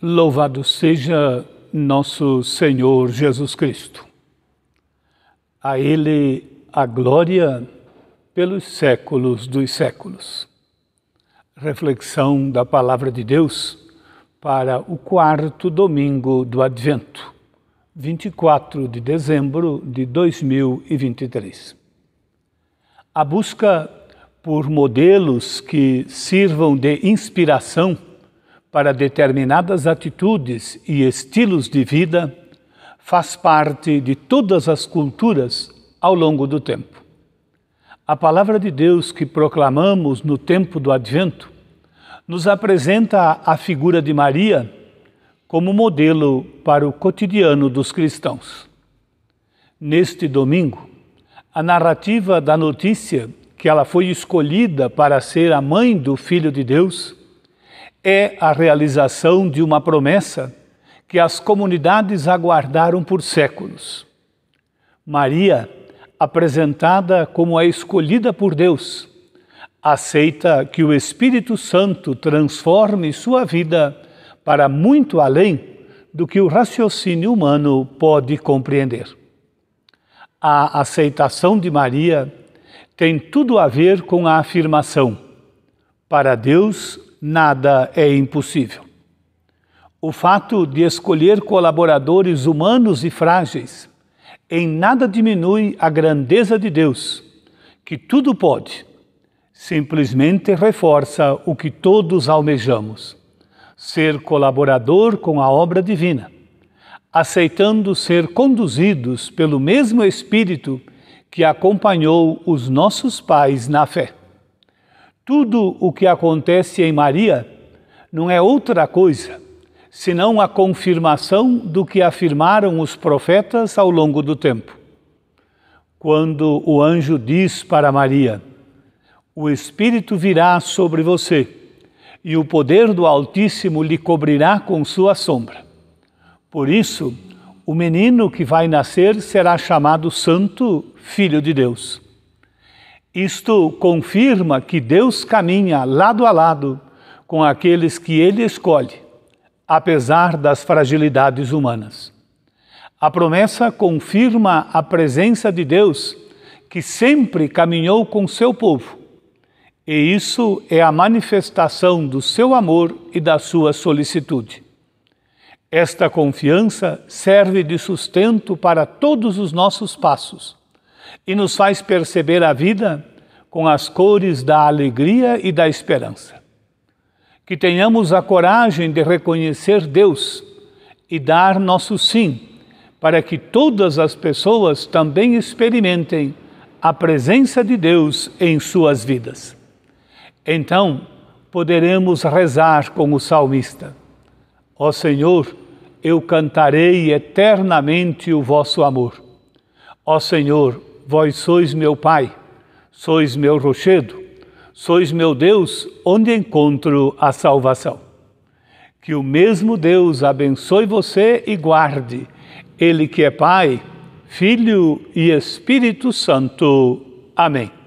Louvado seja nosso Senhor Jesus Cristo. A Ele a glória pelos séculos dos séculos. Reflexão da Palavra de Deus para o quarto domingo do Advento, 24 de dezembro de 2023. A busca por modelos que sirvam de inspiração para determinadas atitudes e estilos de vida faz parte de todas as culturas ao longo do tempo. A palavra de Deus que proclamamos no tempo do Advento nos apresenta a figura de Maria como modelo para o cotidiano dos cristãos. Neste domingo, a narrativa da notícia que ela foi escolhida para ser a mãe do Filho de Deus é a realização de uma promessa que as comunidades aguardaram por séculos. Maria, apresentada como a escolhida por Deus, aceita que o Espírito Santo transforme sua vida para muito além do que o raciocínio humano pode compreender. A aceitação de Maria tem tudo a ver com a afirmação: Para Deus nada é impossível. O fato de escolher colaboradores humanos e frágeis em nada diminui a grandeza de Deus, que tudo pode, simplesmente reforça o que todos almejamos: ser colaborador com a obra divina, aceitando ser conduzidos pelo mesmo Espírito que acompanhou os nossos pais na fé. Tudo o que acontece em Maria não é outra coisa senão a confirmação do que afirmaram os profetas ao longo do tempo. Quando o anjo diz para Maria: O Espírito virá sobre você e o poder do Altíssimo lhe cobrirá com sua sombra. Por isso, o menino que vai nascer será chamado Santo Filho de Deus. Isto confirma que Deus caminha lado a lado com aqueles que ele escolhe, apesar das fragilidades humanas. A promessa confirma a presença de Deus, que sempre caminhou com seu povo. E isso é a manifestação do seu amor e da sua solicitude. Esta confiança serve de sustento para todos os nossos passos e nos faz perceber a vida com as cores da alegria e da esperança. Que tenhamos a coragem de reconhecer Deus e dar nosso sim, para que todas as pessoas também experimentem a presença de Deus em suas vidas. Então, poderemos rezar com o salmista: Ó Senhor, eu cantarei eternamente o vosso amor. Ó Senhor, vós sois meu Pai, sois meu rochedo, sois meu Deus, onde encontro a salvação. Que o mesmo Deus abençoe você e guarde, Ele que é Pai, Filho e Espírito Santo. Amém.